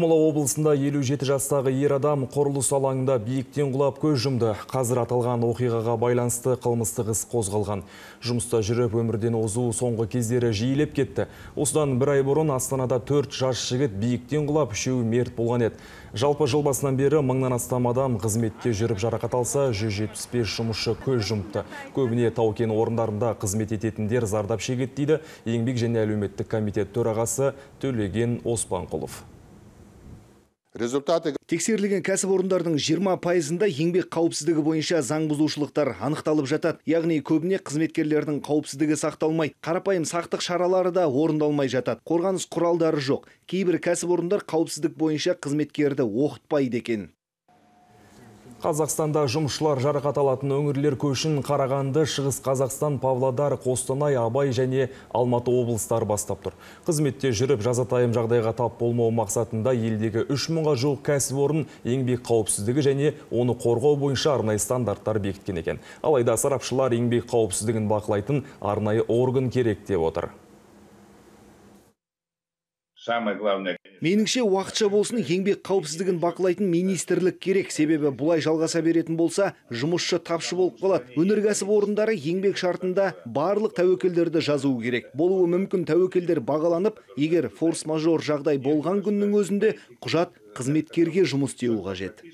Ақмола облысында 57 жастағы ер адам құрылыс алаңында биіктен құлап көз жұмды. Қазір аталған оқиғаға байланысты қылмыстық іс қозғалған. Жұмыста жүріп өмірден озу соңғы кездері жиілеп кетті. Осыдан бір ай бұрын Астанада төрт жас жігіт биіктен құлап үшеуі мерт болған еді. Жалпы жыл басынан бері мыңнан астам адам қызметте жүріп жарақат алса, 175 жұмысшы көз жұмыпты. Көбіне таукен орындарында қызмет ететіндер зардап шегеді дейді Еңбек және әлеуметтік комитет төрағасы Төлеген Оспанқұлов результаты тексерілген кәсіпорындардың 20 пайызында еңбек қауіпсіздігі бойынша заң бұзушылықтар анықталып жатады яғни көбіне қызметкерлердің қауіпсіздігі сақталмай қарапайым сақтық шаралары да орындалмай жатады қорғаныс құралдары жоқ кейбір кәсіпорындар қауіпсіздік бойынша қызметкерді оқытпайды екен Қазақстанда жұмысшылар жарақат алатын өңірлер көшін Қарағанды, Шығыс Қазақстан, Павладар, Қостанай, Абай және Алматы облыстары бастап тұр. Қызметте жүріп жазатайым жағдайға тап болмау мақсатында елдегі 3 мыңға жуық кәсіпорын еңбек қауіпсіздігі және оны қорғау бойынша арнайы стандарттар бекіткен екен. Алайда сарапшылар еңбек қауіпсіздігін бақылайтын арнайы орган керек деп отыр самое главное меніңше уақытша болсын еңбек қауіпсіздігін бақылайтын министрлік керек себебі бұлай жалғаса беретін болса жұмысшы тапшы болып қалады өнеркәсіп орындары еңбек шартында барлық тәуекелдерді жазуы керек болуы мүмкін тәуекелдер бағаланып егер форс мажор жағдай болған күннің өзінде құжат қызметкерге жұмыс істеуі қажет